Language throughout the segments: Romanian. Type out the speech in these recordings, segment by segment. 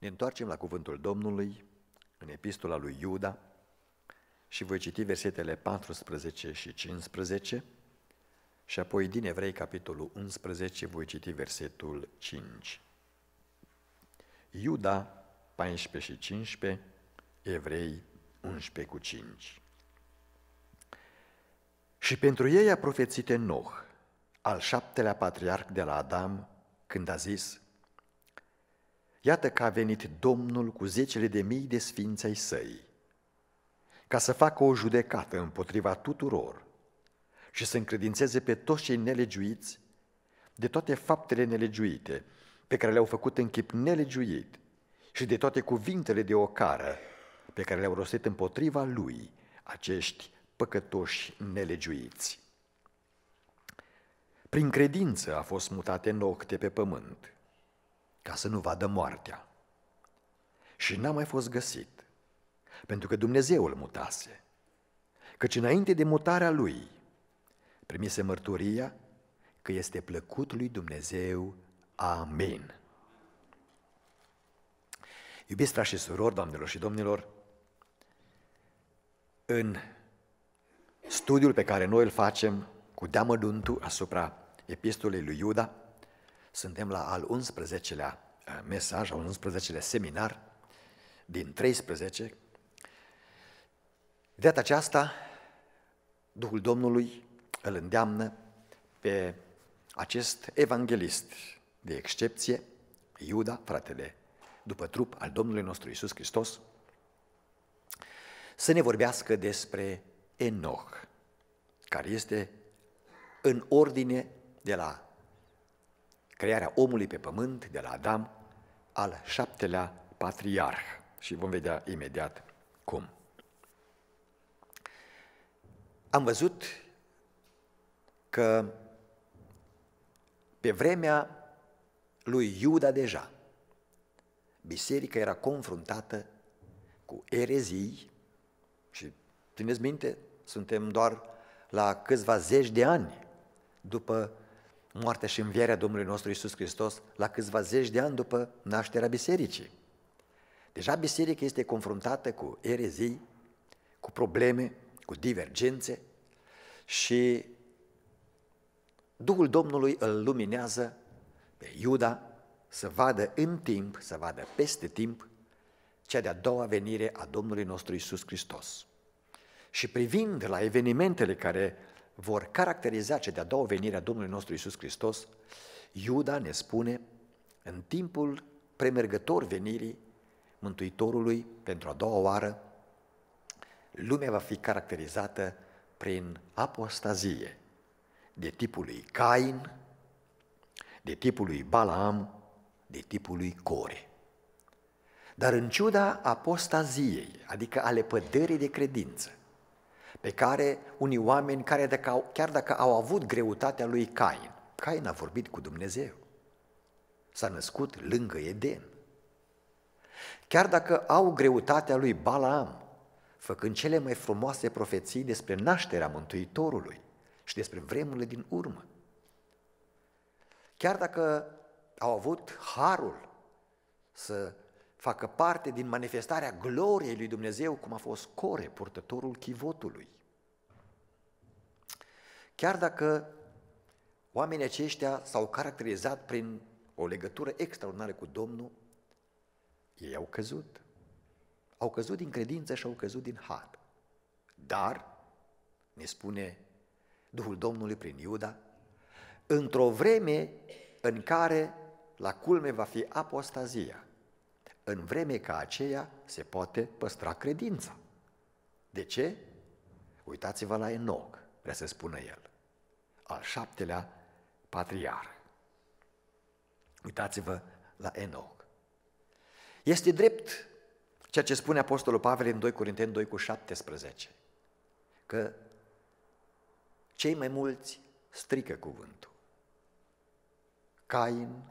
Ne întoarcem la cuvântul Domnului în epistola lui Iuda și voi citi versetele 14 și 15 și apoi din Evrei, capitolul 11, voi citi versetul 5. Iuda 14 și 15, Evrei 11 cu 5. Și pentru ei a profețit Enoch, al șaptelea patriarh de la Adam, când a zis, Iată că a venit Domnul cu zecele de mii de sfinței ai săi, ca să facă o judecată împotriva tuturor și să încredințeze pe toți cei nelegiuiți de toate faptele nelegiuite pe care le-au făcut în chip nelegiuit și de toate cuvintele de ocară pe care le-au rostit împotriva lui acești păcătoși nelegiuiți. Prin credință a fost mutate Enoch pe pământ – ca să nu vadă moartea. Și n-a mai fost găsit, pentru că Dumnezeu îl mutase, căci înainte de mutarea lui primise mărturia că este plăcut lui Dumnezeu. Amin. Iubiți frați și surori, doamnelor și domnilor, în studiul pe care noi îl facem cu deamăduntul asupra epistolei lui Iuda, suntem la al 11-lea eh, mesaj, al 11-lea seminar din 13. De data aceasta, Duhul Domnului îl îndeamnă pe acest evanghelist de excepție, Iuda, fratele după trup al Domnului nostru Isus Hristos, să ne vorbească despre Enoch, care este în ordine de la crearea omului pe pământ de la Adam, al șaptelea patriarh. Și vom vedea imediat cum. Am văzut că pe vremea lui Iuda deja, biserica era confruntată cu erezii și, țineți minte, suntem doar la câțiva zeci de ani după moartea și învierea Domnului nostru Isus Hristos la câțiva zeci de ani după nașterea bisericii. Deja biserica este confruntată cu erezii, cu probleme, cu divergențe și Duhul Domnului îl luminează pe Iuda să vadă în timp, să vadă peste timp, cea de-a doua venire a Domnului nostru Isus Hristos. Și privind la evenimentele care vor caracteriza cea de-a doua venire a Domnului nostru Isus Hristos, Iuda ne spune, în timpul premergător venirii Mântuitorului pentru a doua oară, lumea va fi caracterizată prin apostazie de tipul lui Cain, de tipul lui Balaam, de tipul lui Core. Dar în ciuda apostaziei, adică ale pădării de credință, pe care unii oameni, care dacă, chiar dacă au avut greutatea lui Cain, Cain a vorbit cu Dumnezeu, s-a născut lângă Eden. Chiar dacă au greutatea lui Balaam, făcând cele mai frumoase profeții despre nașterea Mântuitorului și despre vremurile din urmă, chiar dacă au avut harul să facă parte din manifestarea gloriei lui Dumnezeu, cum a fost Core, purtătorul chivotului. Chiar dacă oamenii aceștia s-au caracterizat prin o legătură extraordinară cu Domnul, ei au căzut. Au căzut din credință și au căzut din har. Dar, ne spune Duhul Domnului prin Iuda, într-o vreme în care la culme va fi apostazia, în vreme ca aceea se poate păstra credința. De ce? Uitați-vă la Enoch, vrea să spună el, al șaptelea patriar. Uitați-vă la Enoch. Este drept ceea ce spune Apostolul Pavel în 2 Corinteni 2 cu 17, că cei mai mulți strică cuvântul. Cain,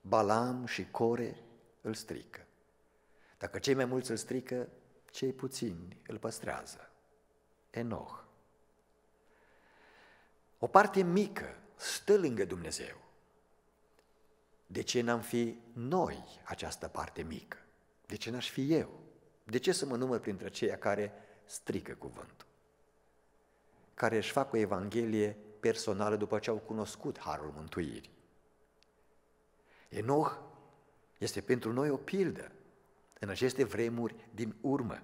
Balam și Core îl strică. Dacă cei mai mulți îl strică, cei puțini îl păstrează. Enoch. O parte mică stă lângă Dumnezeu. De ce n-am fi noi această parte mică? De ce n-aș fi eu? De ce să mă număr printre aceia care strică cuvântul? Care își fac o evanghelie personală după ce au cunoscut harul mântuirii. Enoch este pentru noi o pildă în aceste vremuri din urmă.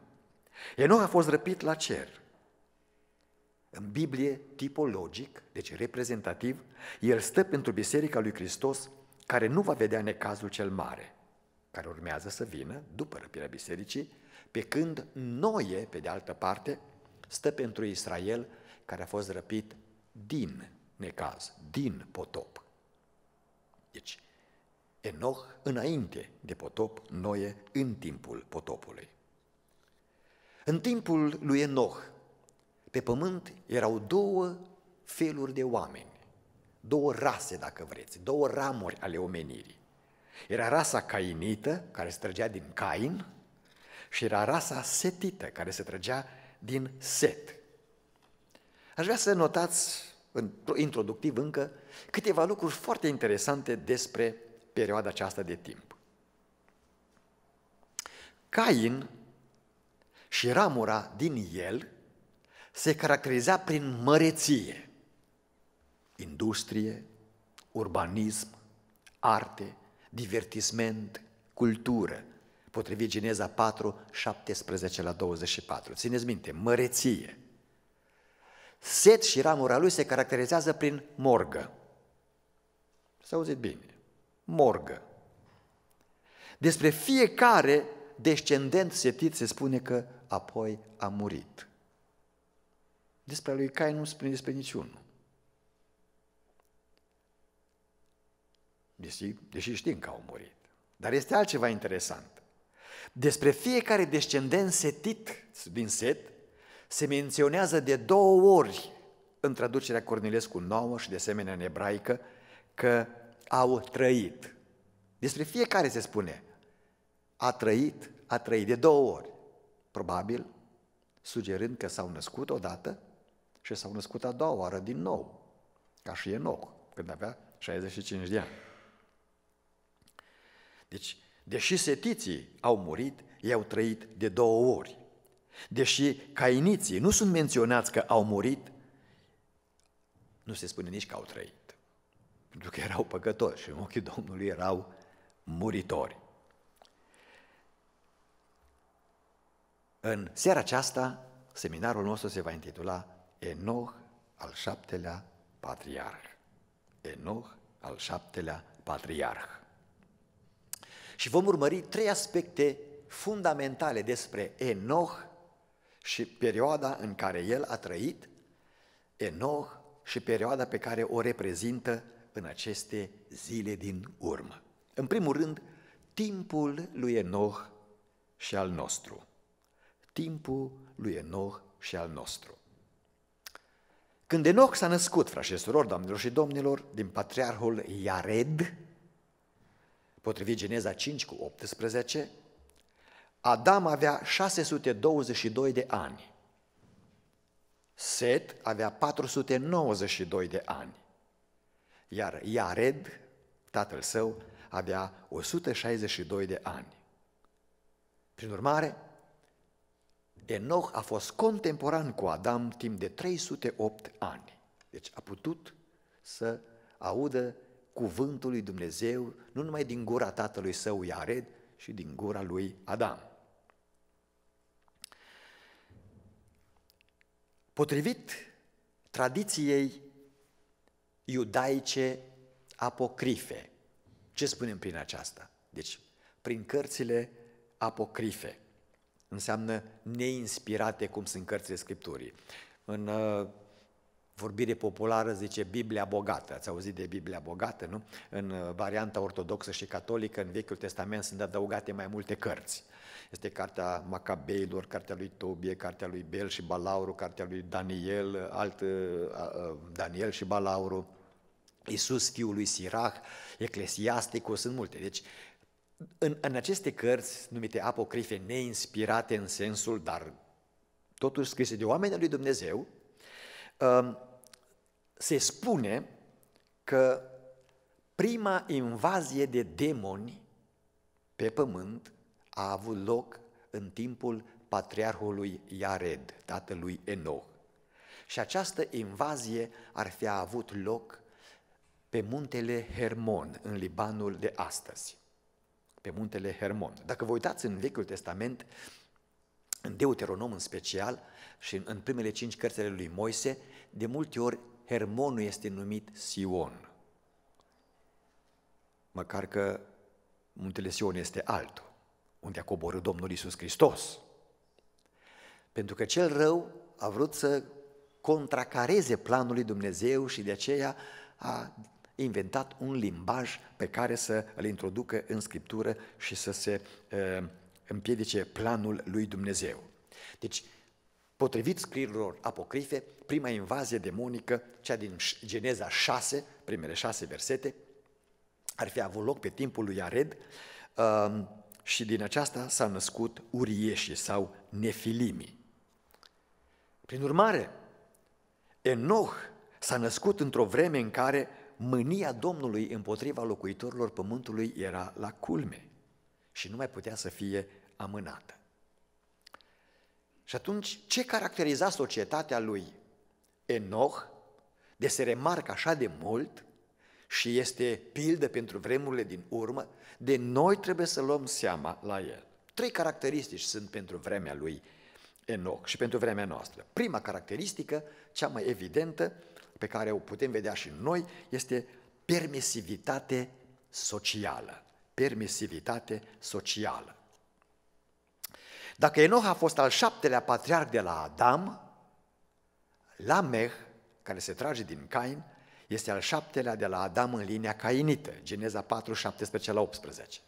Enoch a fost răpit la cer. În Biblie, tipologic, deci reprezentativ, el stă pentru Biserica lui Hristos, care nu va vedea necazul cel mare, care urmează să vină după răpirea bisericii, pe când Noie, pe de altă parte, stă pentru Israel, care a fost răpit din necaz, din potop. Deci, Enoch înainte de potop, Noe în timpul potopului. În timpul lui Enoch, pe pământ erau două feluri de oameni, două rase, dacă vreți, două ramuri ale omenirii. Era rasa cainită, care se trăgea din Cain, și era rasa setită, care se trăgea din set. Aș vrea să notați, introductiv încă, câteva lucruri foarte interesante despre perioada aceasta de timp. Cain și ramura din el se caracteriza prin măreție, industrie, urbanism, arte, divertisment, cultură, potrivit Geneza 4, 17 la 24. Țineți minte, măreție. Set și ramura lui se caracterizează prin morgă. Să auzit bine morgă. Despre fiecare descendent setit se spune că apoi a murit. Despre lui Cain nu spune despre niciunul. Deși, deși știm că au murit. Dar este altceva interesant. Despre fiecare descendent setit din set se menționează de două ori în traducerea Cornilescu nouă și de asemenea în ebraică că au trăit. Despre fiecare se spune, a trăit, a trăit de două ori, probabil, sugerând că s-au născut odată și s-au născut a doua oară din nou, ca și Enoch, când avea 65 de ani. Deci, deși setiții au murit, ei au trăit de două ori. Deși cainiții nu sunt menționați că au murit, nu se spune nici că au trăit pentru că erau păcătoși și în ochii Domnului erau muritori. În seara aceasta, seminarul nostru se va intitula Enoch al șaptelea patriarh. Enoch al șaptelea patriarh. Și vom urmări trei aspecte fundamentale despre Enoch și perioada în care el a trăit, Enoch și perioada pe care o reprezintă în aceste zile din urmă. În primul rând, timpul lui Enoch și al nostru. Timpul lui Enoch și al nostru. Când Enoch s-a născut, frașesoror, doamnelor și domnilor, din patriarhul Iared, potrivit Geneza 5 cu 18, Adam avea 622 de ani, Set avea 492 de ani, iar Iared, tatăl său, avea 162 de ani. Prin urmare, Enoch a fost contemporan cu Adam timp de 308 ani. Deci a putut să audă cuvântul lui Dumnezeu nu numai din gura tatălui său Iared, și din gura lui Adam. Potrivit tradiției iudaice apocrife. Ce spunem prin aceasta? Deci, prin cărțile apocrife. Înseamnă neinspirate cum sunt cărțile Scripturii. În uh, vorbire populară zice Biblia bogată. Ați auzit de Biblia bogată, nu? În uh, varianta ortodoxă și catolică, în Vechiul Testament sunt adăugate mai multe cărți. Este cartea Macabeilor, cartea lui Tobie, cartea lui Bel și Balauru, cartea lui Daniel, alt uh, uh Daniel și Balauru, Isus, fiul lui Sirach, Eclesiasticul, sunt multe. Deci, în, în aceste cărți numite apocrife, neinspirate în sensul, dar totuși scrise de oameni lui Dumnezeu, um, se spune că prima invazie de demoni pe pământ a avut loc în timpul patriarhului Iared, tatălui Enoch. Și această invazie ar fi avut loc pe muntele Hermon, în Libanul de astăzi. Pe muntele Hermon. Dacă vă uitați în Vechiul Testament, în Deuteronom în special și în primele cinci cărțile lui Moise, de multe ori Hermonul este numit Sion. Măcar că muntele Sion este altul, unde a coborât Domnul Isus Hristos. Pentru că cel rău a vrut să contracareze planul lui Dumnezeu și de aceea a inventat un limbaj pe care să îl introducă în Scriptură și să se uh, împiedice planul lui Dumnezeu. Deci, potrivit scrierilor apocrife, prima invazie demonică, cea din Geneza 6, primele șase versete, ar fi avut loc pe timpul lui Ared uh, și din aceasta s-a născut urieșii sau nefilimii. Prin urmare, Enoch s-a născut într-o vreme în care mânia Domnului împotriva locuitorilor pământului era la culme și nu mai putea să fie amânată. Și atunci, ce caracteriza societatea lui Enoch, de se remarcă așa de mult și este pildă pentru vremurile din urmă, de noi trebuie să luăm seama la el. Trei caracteristici sunt pentru vremea lui Enoch și pentru vremea noastră. Prima caracteristică, cea mai evidentă, pe care o putem vedea și noi, este permisivitate socială. Permisivitate socială. Dacă Enoch a fost al șaptelea patriarh de la Adam, Lameh, care se trage din Cain, este al șaptelea de la Adam în linia cainită, Geneza 4, 17 la 18.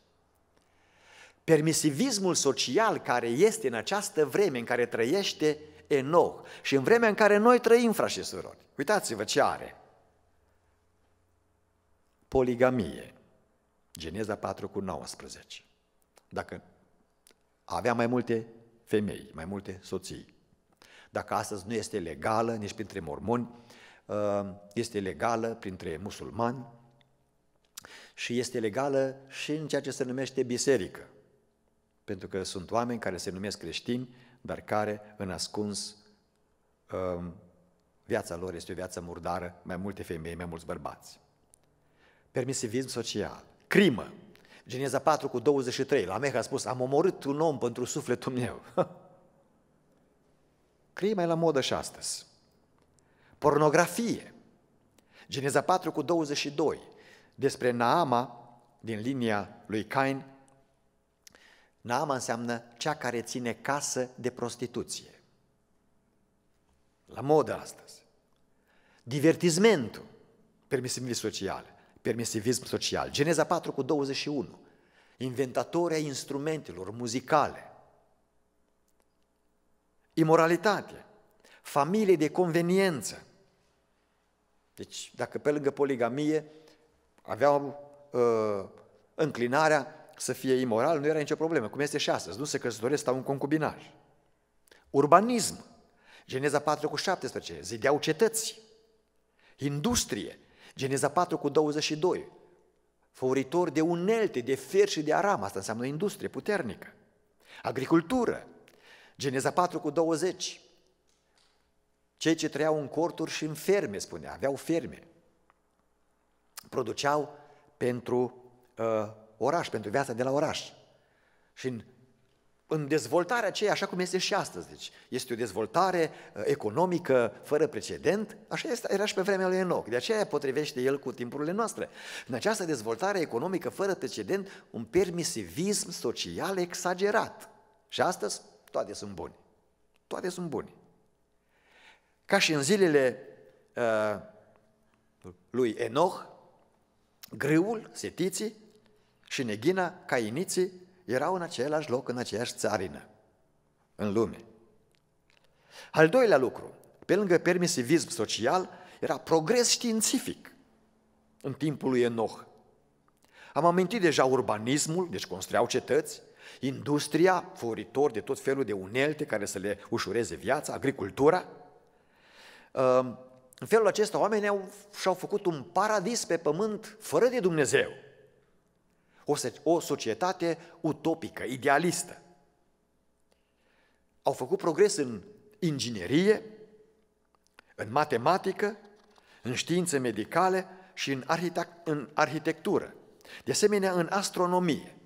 Permisivismul social care este în această vreme în care trăiește Enoch. Și în vremea în care noi trăim, frați și surori, uitați-vă ce are. Poligamie. Geneza 4 cu 19. Dacă avea mai multe femei, mai multe soții, dacă astăzi nu este legală nici printre mormoni, uh, este legală printre musulmani și este legală și în ceea ce se numește biserică. Pentru că sunt oameni care se numesc creștini, dar care, în ascuns, um, viața lor este o viață murdară, mai multe femei, mai mulți bărbați. Permisivism social, crimă. Geneza 4 cu 23, la Meha a spus, am omorât un om pentru sufletul meu. Crima e la modă și astăzi. Pornografie. Geneza 4 cu 22, despre Naama din linia lui Cain, Naama înseamnă cea care ține casă de prostituție. La modă astăzi. Divertizmentul, permisivism social, permisivism social. Geneza 4 cu 21. Inventatorii instrumentelor muzicale. Imoralitate. Familie de conveniență. Deci, dacă pe lângă poligamie aveau uh, înclinarea să fie imoral, nu era nicio problemă, cum este și astăzi. Nu se căsătoresc, stau în concubinaj. Urbanism. Geneza 4 cu 17. Zideau cetăți. Industrie. Geneza 4 cu 22. făuritor de unelte, de fer și de aram. Asta înseamnă industrie puternică. Agricultură. Geneza 4 cu 20. Cei ce trăiau în corturi și în ferme, spunea aveau ferme. Produceau pentru uh, oraș, pentru viața de la oraș. Și în, în dezvoltarea aceea, așa cum este și astăzi, deci este o dezvoltare uh, economică fără precedent, așa este, era și pe vremea lui Enoch, de aceea potrivește el cu timpurile noastre. În această dezvoltare economică fără precedent, un permisivism social exagerat. Și astăzi toate sunt bune. Toate sunt bune. Ca și în zilele uh, lui Enoch, grâul, setiții, și Neghina, Cainiții, erau în același loc, în aceeași țarină, în lume. Al doilea lucru, pe lângă permisivism social, era progres științific în timpul lui Enoch. Am amintit deja urbanismul, deci construiau cetăți, industria, furitor de tot felul de unelte care să le ușureze viața, agricultura. În felul acesta oamenii au, și-au făcut un paradis pe pământ fără de Dumnezeu. O, o societate utopică, idealistă. Au făcut progres în inginerie, în matematică, în științe medicale și în, arhitect- în arhitectură. De asemenea, în astronomie.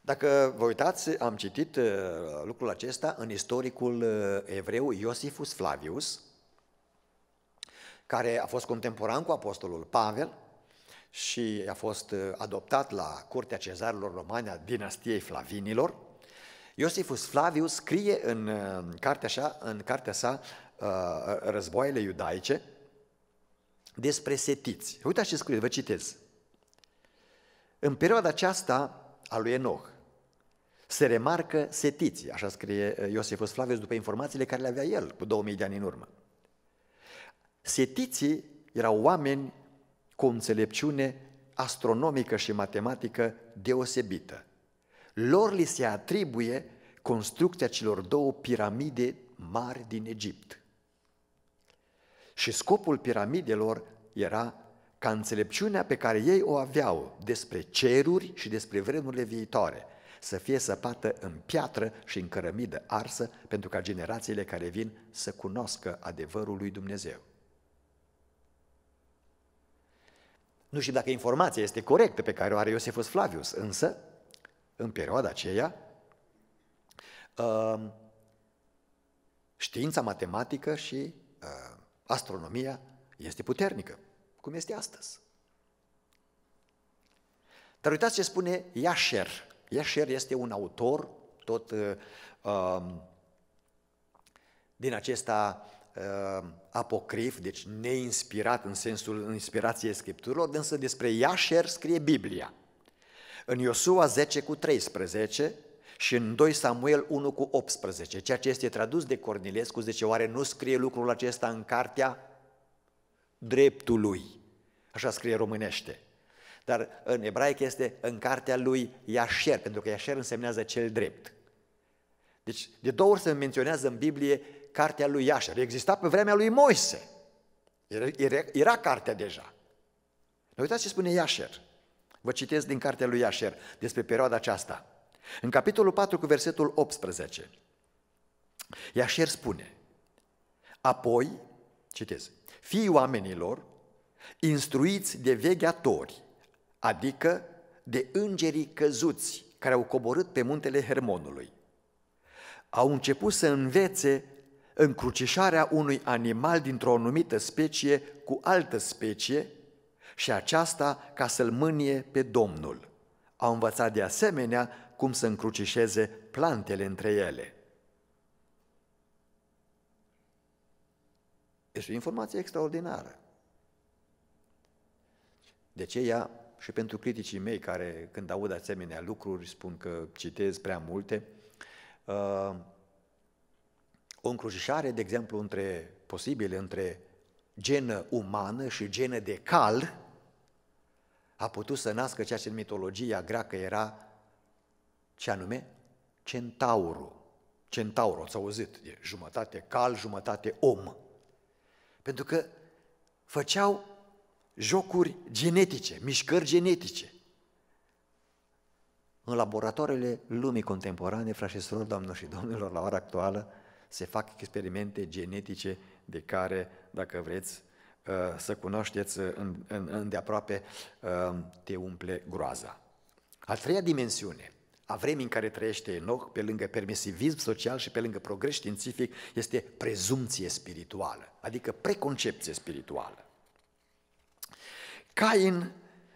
Dacă vă uitați, am citit uh, lucrul acesta în istoricul uh, evreu Iosifus Flavius, care a fost contemporan cu Apostolul Pavel și a fost uh, adoptat la curtea cezarilor romani a dinastiei Flavinilor. Iosifus Flavius scrie în uh, cartea, așa, în cartea sa uh, Războaiele iudaice despre setiți. Uitați ce scrie, vă citez. În perioada aceasta a lui Enoch, se remarcă setiții, așa scrie Iosifus Flavius după informațiile care le avea el cu 2000 de ani în urmă. Setiții erau oameni cu o înțelepciune astronomică și matematică deosebită. Lor li se atribuie construcția celor două piramide mari din Egipt. Și scopul piramidelor era ca înțelepciunea pe care ei o aveau despre ceruri și despre vremurile viitoare să fie săpată în piatră și în cărămidă arsă pentru ca generațiile care vin să cunoască adevărul lui Dumnezeu. Nu știu dacă informația este corectă pe care o are Iosefus Flavius, însă, în perioada aceea, uh, știința matematică și uh, astronomia este puternică, cum este astăzi. Dar uitați ce spune Iașer. Iașer este un autor, tot uh, um, din acesta Uh, apocrif, deci neinspirat în sensul inspirației Scripturilor, însă despre Iașer scrie Biblia. În Iosua 10 cu 13 și în 2 Samuel 1 cu 18, ceea ce este tradus de Cornilescu, zice, oare nu scrie lucrul acesta în cartea dreptului? Așa scrie românește. Dar în ebraic este în cartea lui Iașer, pentru că Iașer însemnează cel drept. Deci, de două ori se menționează în Biblie cartea lui Iașer. Exista pe vremea lui Moise. Era, era, era cartea deja. Nu uitați ce spune Iașer. Vă citesc din cartea lui Iașer despre perioada aceasta. În capitolul 4 cu versetul 18. Iașer spune, apoi, citez, fii oamenilor, instruiți de vegheatori, adică de îngerii căzuți care au coborât pe muntele Hermonului. Au început să învețe încrucișarea unui animal dintr-o anumită specie cu altă specie și aceasta ca să-l mânie pe Domnul. Au învățat de asemenea cum să încrucișeze plantele între ele. Este o informație extraordinară. De ce ea și pentru criticii mei care când aud asemenea lucruri spun că citez prea multe, uh, o încrucișare, de exemplu, între posibil între genă umană și genă de cal, a putut să nască ceea ce în mitologia greacă era ce anume? Centaurul. Centaurul, ați auzit, e jumătate cal, jumătate om. Pentru că făceau jocuri genetice, mișcări genetice. În laboratoarele lumii contemporane, frașesorul, doamnă și domnilor, la ora actuală, se fac experimente genetice de care, dacă vreți, uh, să cunoașteți uh, în, îndeaproape, uh, te umple groaza. A treia dimensiune a vremii în care trăiește Enoch, pe lângă permisivism social și pe lângă progres științific, este prezumție spirituală, adică preconcepție spirituală. Cain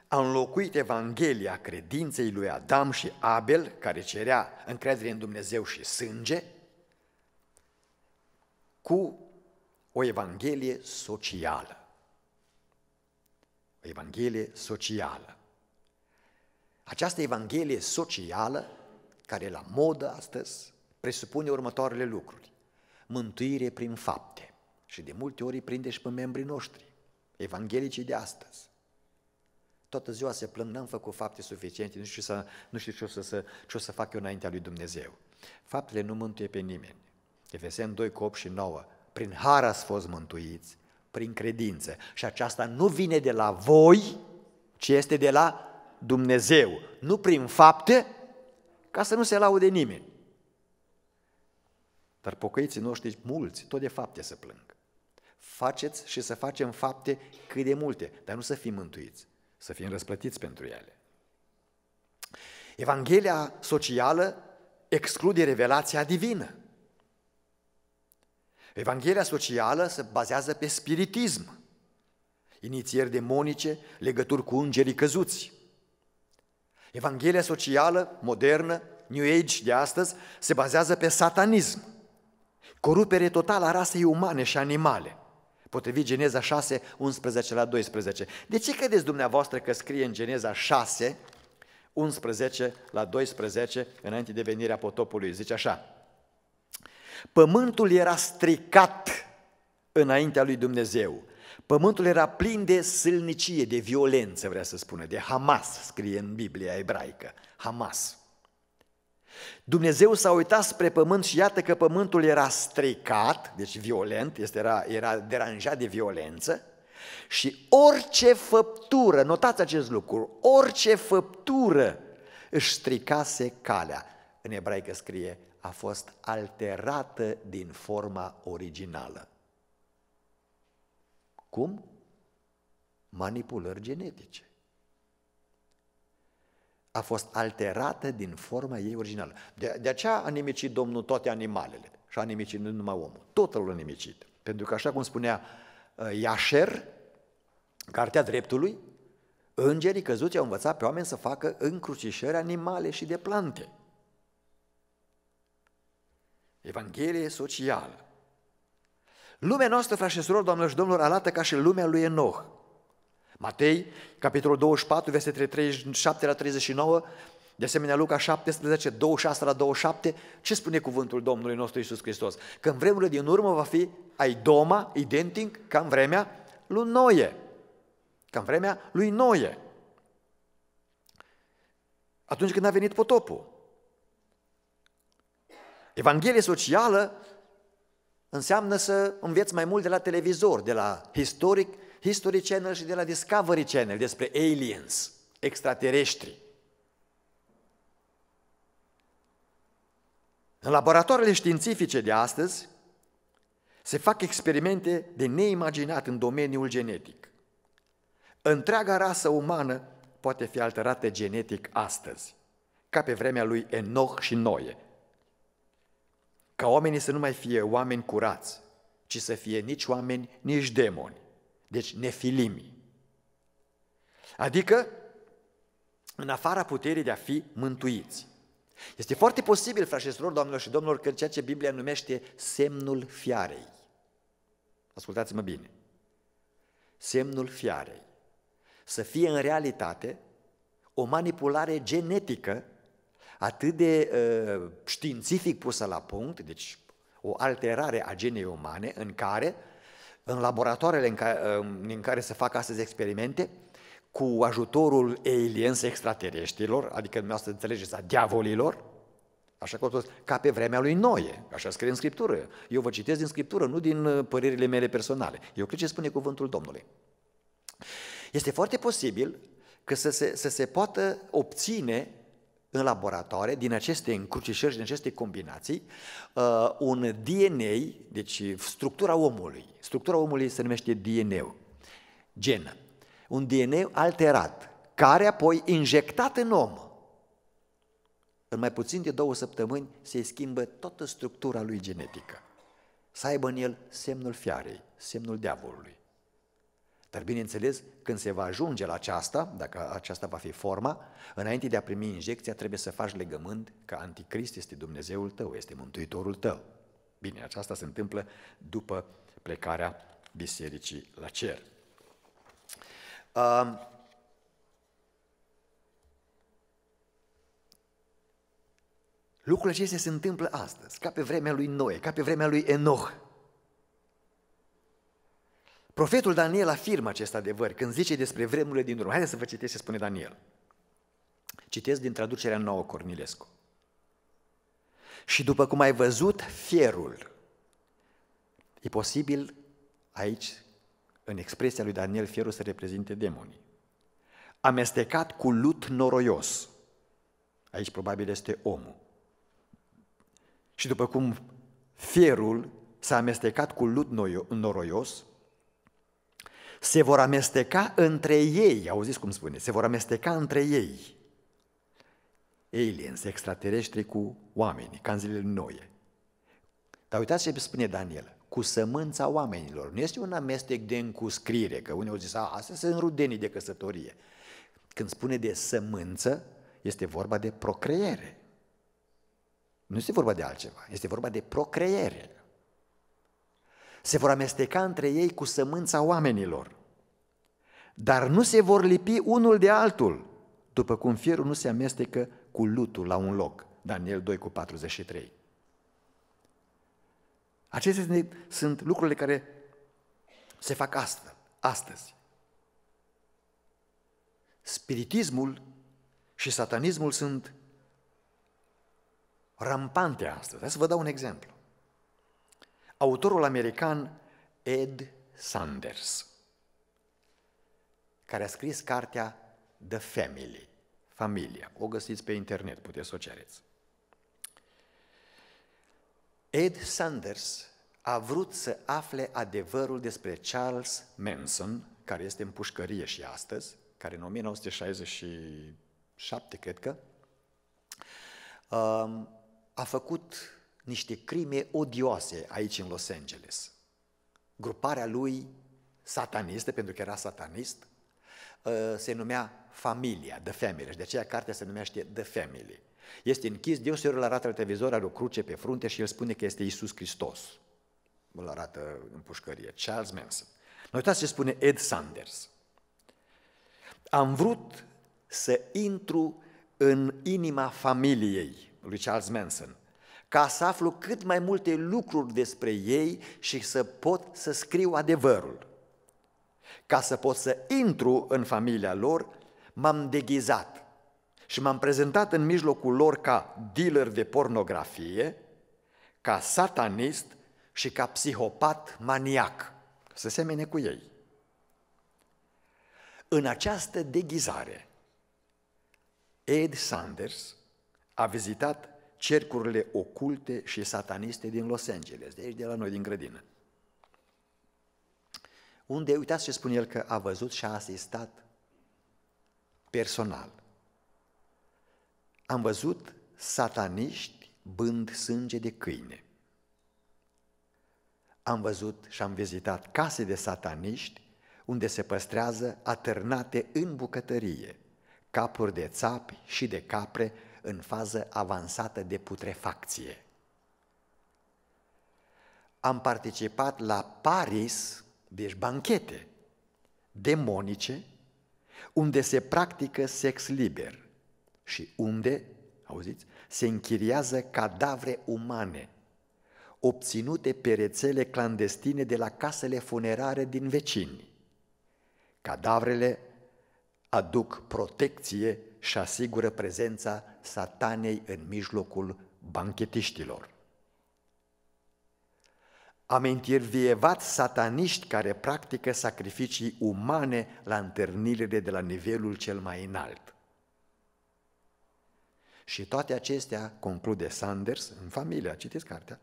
a înlocuit Evanghelia credinței lui Adam și Abel, care cerea încredere în Dumnezeu și sânge, cu o Evanghelie socială. O Evanghelie socială. Această Evanghelie socială, care e la modă astăzi, presupune următoarele lucruri. Mântuire prin fapte. Și de multe ori prinde și pe membrii noștri, evanghelicii de astăzi. Toată ziua se plâng, n-am făcut fapte suficiente, nu știu, să, nu știu ce, o să, ce o să fac eu înaintea lui Dumnezeu. Faptele nu mântuie pe nimeni. Efeseni 2 8 și 9. Prin har ați fost mântuiți, prin credință. Și aceasta nu vine de la voi, ci este de la Dumnezeu. Nu prin fapte, ca să nu se laude nimeni. Dar pocăiții noștri, mulți, tot de fapte să plâng. Faceți și să facem fapte cât de multe, dar nu să fim mântuiți, să fim răsplătiți pentru ele. Evanghelia socială exclude revelația divină. Evanghelia socială se bazează pe spiritism, inițieri demonice, legături cu îngerii căzuți. Evanghelia socială, modernă, New Age de astăzi, se bazează pe satanism, corupere totală a rasei umane și animale, potrivit Geneza 6, 11 la 12. De ce credeți dumneavoastră că scrie în Geneza 6, 11 la 12, înainte de venirea potopului? Zice așa, Pământul era stricat înaintea lui Dumnezeu. Pământul era plin de sâlnicie, de violență, vrea să spună, de Hamas, scrie în Biblia ebraică, Hamas. Dumnezeu s-a uitat spre pământ și iată că pământul era stricat, deci violent, este, era, era deranjat de violență, și orice făptură, notați acest lucru, orice făptură își stricase calea. În ebraică scrie a fost alterată din forma originală. Cum? Manipulări genetice. A fost alterată din forma ei originală. De, de aceea a nimicit Domnul toate animalele și a nimicit nu numai omul. Totul a nimicit. Pentru că așa cum spunea ă, Iașer, Cartea Dreptului, îngerii căzuți au învățat pe oameni să facă încrucișări animale și de plante – Evanghelie socială. Lumea noastră, frate și surori, doamnelor și domnilor, arată ca și lumea lui Enoch. Matei, capitolul 24, versetele 37 la 39, de asemenea Luca 17, 26 la 27, ce spune cuvântul Domnului nostru Isus Hristos? Că în vremurile din urmă va fi aidoma, identic, ca în vremea lui Noe. Ca în vremea lui Noe. Atunci când a venit potopul. Evanghelie socială înseamnă să înveți mai mult de la televizor, de la historic, History Channel și de la Discovery Channel despre aliens, extraterestri. În laboratoarele științifice de astăzi se fac experimente de neimaginat în domeniul genetic. Întreaga rasă umană poate fi alterată genetic astăzi, ca pe vremea lui Enoch și Noe, ca oamenii să nu mai fie oameni curați, ci să fie nici oameni, nici demoni. Deci nefilimi. Adică, în afara puterii de a fi mântuiți. Este foarte posibil, frașesorul, doamnelor și domnilor, că ceea ce Biblia numește semnul fiarei. Ascultați-mă bine. Semnul fiarei. Să fie în realitate o manipulare genetică atât de uh, științific pusă la punct, deci o alterare a genei umane în care, în laboratoarele în care, uh, în care se fac astăzi experimente, cu ajutorul aliens extraterestrilor, adică dumneavoastră înțelegeți, a diavolilor, așa că tot, ca pe vremea lui Noe, așa scrie în Scriptură. Eu vă citesc din Scriptură, nu din uh, părerile mele personale. Eu cred ce spune cuvântul Domnului. Este foarte posibil că să se, să se poată obține în laboratoare, din aceste încrucișări și din aceste combinații, uh, un DNA, deci structura omului, structura omului se numește DNA, gen, un DNA alterat, care apoi injectat în om, în mai puțin de două săptămâni se schimbă toată structura lui genetică. Să aibă în el semnul fiarei, semnul diavolului. Dar bineînțeles, când se va ajunge la aceasta, dacă aceasta va fi forma, înainte de a primi injecția trebuie să faci legământ că anticrist este Dumnezeul tău, este Mântuitorul tău. Bine, aceasta se întâmplă după plecarea bisericii la cer. Uh, lucrurile acestea se întâmplă astăzi, ca pe vremea lui Noe, ca pe vremea lui Enoch, Profetul Daniel afirmă acest adevăr când zice despre vremurile din urmă. Haideți să vă citesc ce spune Daniel. Citesc din traducerea nouă Cornilescu. Și după cum ai văzut fierul, e posibil aici, în expresia lui Daniel, fierul să reprezinte demonii, amestecat cu lut noroios, aici probabil este omul, și după cum fierul s-a amestecat cu lut noroios, se vor amesteca între ei, auziți cum spune, se vor amesteca între ei, aliens, extraterestri cu oamenii, ca în zilele noi. Dar uitați ce spune Daniel, cu sămânța oamenilor. Nu este un amestec de încuscrire, că unii au zis, a, astea sunt rudenii de căsătorie. Când spune de sămânță, este vorba de procreere. Nu este vorba de altceva, este vorba de procreere se vor amesteca între ei cu sămânța oamenilor. Dar nu se vor lipi unul de altul, după cum fierul nu se amestecă cu lutul la un loc. Daniel 2 cu 43. Acestea sunt lucrurile care se fac astfel, astăzi. Spiritismul și satanismul sunt rampante astăzi. Hai să vă dau un exemplu autorul american Ed Sanders, care a scris cartea The Family, Familia. O găsiți pe internet, puteți să o cereți. Ed Sanders a vrut să afle adevărul despre Charles Manson, care este în pușcărie și astăzi, care în 1967, cred că, um, a făcut niște crime odioase aici în Los Angeles. Gruparea lui satanistă, pentru că era satanist, uh, se numea Familia, The Family, și de aceea cartea se numește The Family. Este închis, Diosel îl arată la televizor, are o cruce pe frunte și el spune că este Isus Hristos. Îl arată în pușcărie, Charles Manson. Nu uitați ce spune Ed Sanders. Am vrut să intru în inima familiei lui Charles Manson, ca să aflu cât mai multe lucruri despre ei și să pot să scriu adevărul. Ca să pot să intru în familia lor, m-am deghizat și m-am prezentat în mijlocul lor ca dealer de pornografie, ca satanist și ca psihopat maniac, să semene cu ei. În această deghizare, Ed Sanders a vizitat cercurile oculte și sataniste din Los Angeles, de aici de la noi din grădină. Unde, uitați ce spune el că a văzut și a asistat personal. Am văzut sataniști bând sânge de câine. Am văzut și am vizitat case de sataniști unde se păstrează atârnate în bucătărie capuri de țapi și de capre în fază avansată de putrefacție. Am participat la Paris, deci banchete demonice, unde se practică sex liber și unde, auziți, se închiriază cadavre umane obținute pe rețele clandestine de la casele funerare din vecini. Cadavrele aduc protecție și asigură prezența satanei în mijlocul banchetiștilor. Am intervievat sataniști care practică sacrificii umane la întâlnirile de la nivelul cel mai înalt. Și toate acestea, conclude Sanders, în familia, citiți cartea,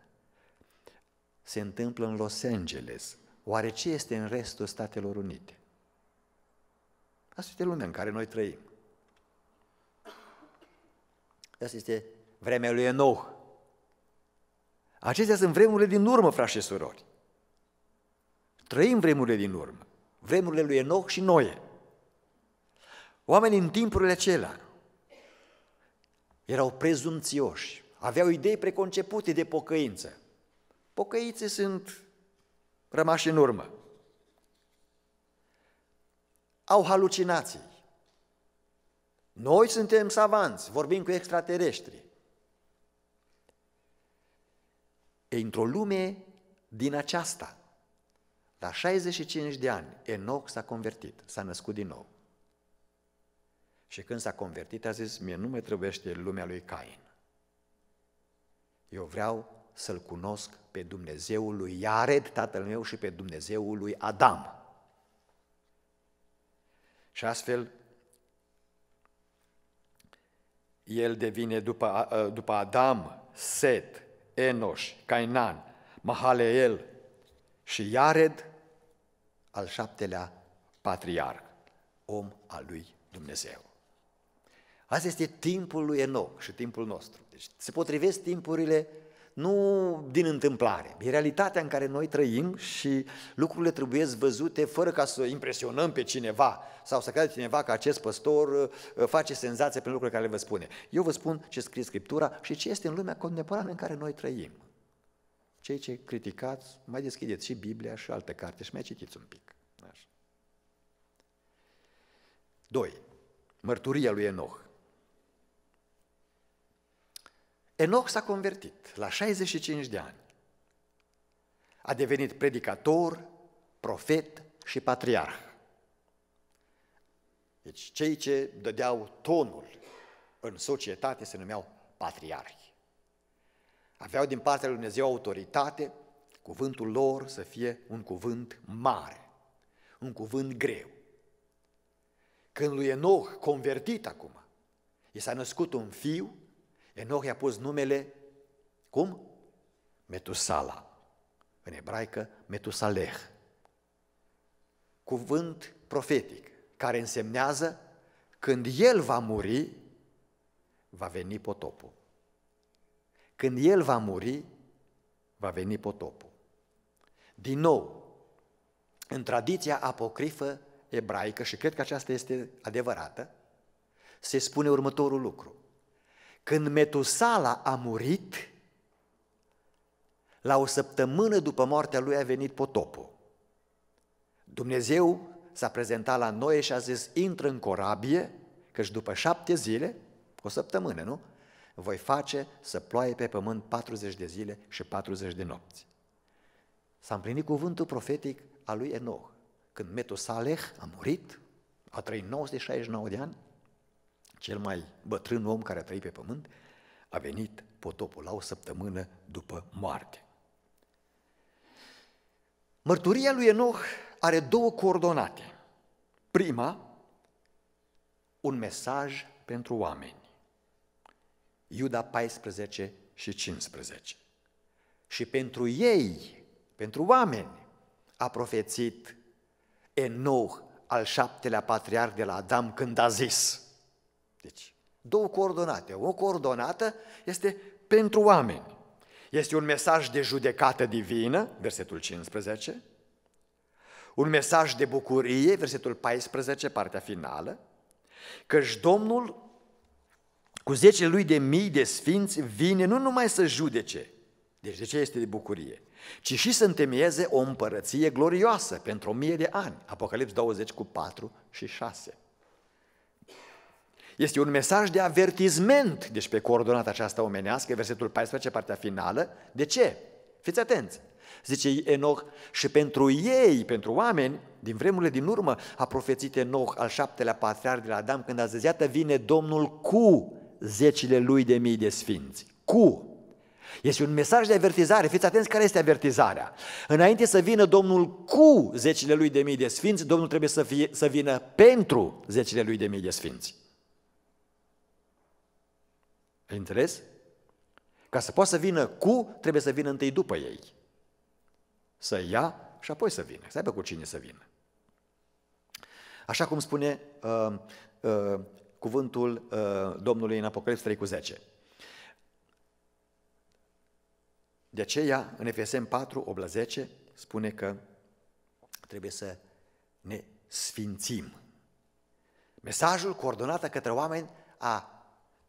se întâmplă în Los Angeles. Oare ce este în restul Statelor Unite? Asta este lumea în care noi trăim. Asta este vremea lui Enoch. Acestea sunt vremurile din urmă, frați și surori. Trăim vremurile din urmă. Vremurile lui Enoch și Noe. Oamenii în timpurile acelea erau prezumțioși, aveau idei preconcepute de pocăință. Pocăiții sunt rămași în urmă. Au halucinații. Noi suntem savanți, vorbim cu extraterestri. E Într-o lume din aceasta, la 65 de ani, Enoch s-a convertit, s-a născut din nou. Și când s-a convertit, a zis, mie nu mă trebuiește lumea lui Cain. Eu vreau să-L cunosc pe Dumnezeul lui Iared, tatăl meu, și pe Dumnezeul lui Adam. Și astfel El devine după, ă, după Adam, Set, Enoș, Cainan, Mahaleel și Iared, al șaptelea patriarh, om al lui Dumnezeu. Azi este timpul lui Enoch și timpul nostru. Deci se potrivesc timpurile nu din întâmplare. E realitatea în care noi trăim și lucrurile trebuie văzute fără ca să impresionăm pe cineva sau să crede cineva că acest păstor uh, uh, face senzație prin lucrurile care le vă spune. Eu vă spun ce scrie Scriptura și ce este în lumea contemporană în care noi trăim. Cei ce criticați, mai deschideți și Biblia și alte carte și mai citiți un pic. Așa. 2. Mărturia lui Enoch. Enoch s-a convertit la 65 de ani. A devenit predicator, profet și patriarh. Deci cei ce dădeau tonul în societate se numeau patriarhi. Aveau din partea lui Dumnezeu autoritate, cuvântul lor să fie un cuvânt mare, un cuvânt greu. Când lui Enoch, convertit acum, i s-a născut un fiu Enoch i-a pus numele, cum? Metusala. În ebraică, Metusaleh. Cuvânt profetic, care însemnează când el va muri, va veni potopul. Când el va muri, va veni potopul. Din nou, în tradiția apocrifă ebraică, și cred că aceasta este adevărată, se spune următorul lucru. Când Metusala a murit, la o săptămână după moartea lui a venit potopul. Dumnezeu s-a prezentat la Noe și a zis, intră în corabie, căci după șapte zile, o săptămână, nu? Voi face să ploaie pe pământ 40 de zile și 40 de nopți. S-a împlinit cuvântul profetic al lui Enoch. Când Metusaleh a murit, a trăit 969 de ani, cel mai bătrân om care a trăit pe pământ, a venit potopul la o săptămână după moarte. Mărturia lui Enoch are două coordonate. Prima, un mesaj pentru oameni. Iuda 14 și 15. Și pentru ei, pentru oameni, a profețit Enoch, al șaptelea patriarh de la Adam, când a zis – deci, două coordonate. O coordonată este pentru oameni. Este un mesaj de judecată divină, versetul 15, un mesaj de bucurie, versetul 14, partea finală, căci Domnul cu zece lui de mii de sfinți vine nu numai să judece, deci de ce este de bucurie, ci și să întemeieze o împărăție glorioasă pentru o mie de ani, Apocalips 20 cu 4 și 6. Este un mesaj de avertisment, deci pe coordonata aceasta omenească, versetul 14, partea finală. De ce? Fiți atenți! Zice Enoch, și pentru ei, pentru oameni, din vremurile din urmă, a profețit Enoch, al șaptelea patriar de la Adam, când a zis, iată, vine Domnul cu zecile lui de mii de sfinți. Cu! Este un mesaj de avertizare. Fiți atenți care este avertizarea. Înainte să vină Domnul cu zecile lui de mii de sfinți, Domnul trebuie să, fie, să vină pentru zecile lui de mii de sfinți. Ai înțeles? Ca să poată să vină cu, trebuie să vină întâi după ei. Să ia și apoi să vină. Să aibă cu cine să vină. Așa cum spune uh, uh, cuvântul uh, Domnului în Apocalipsa 3 cu 10. De aceea, în Efesem 4, 8 la 10, spune că trebuie să ne sfințim. Mesajul coordonat către oameni a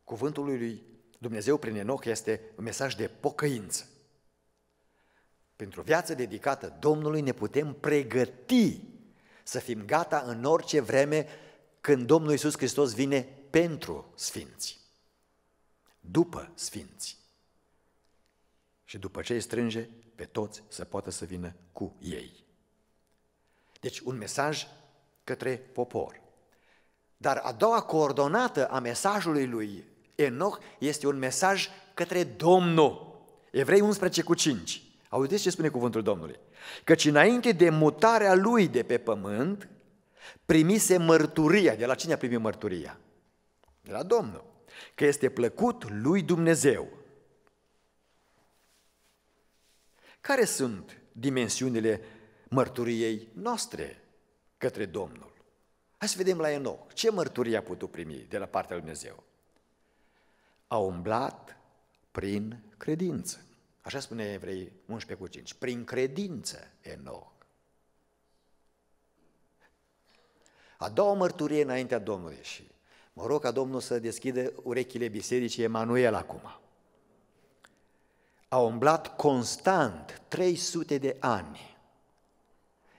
cuvântului lui Dumnezeu prin Enoch este un mesaj de pocăință. Pentru o viață dedicată Domnului ne putem pregăti să fim gata în orice vreme când Domnul Iisus Hristos vine pentru sfinți, după sfinți. Și după ce îi strânge pe toți să poată să vină cu ei. Deci un mesaj către popor. Dar a doua coordonată a mesajului lui Enoch este un mesaj către Domnul. Evrei 11 cu 5. Auziți ce spune cuvântul Domnului. Căci înainte de mutarea lui de pe pământ, primise mărturia. De la cine a primit mărturia? De la Domnul. Că este plăcut lui Dumnezeu. Care sunt dimensiunile mărturiei noastre către Domnul? Hai să vedem la Enoch. Ce mărturie a putut primi de la partea lui Dumnezeu? a umblat prin credință. Așa spune Evrei 11 cu 5. Prin credință nou. A doua mărturie înaintea Domnului și mă rog ca Domnul să deschide urechile bisericii Emanuel acum. A umblat constant 300 de ani.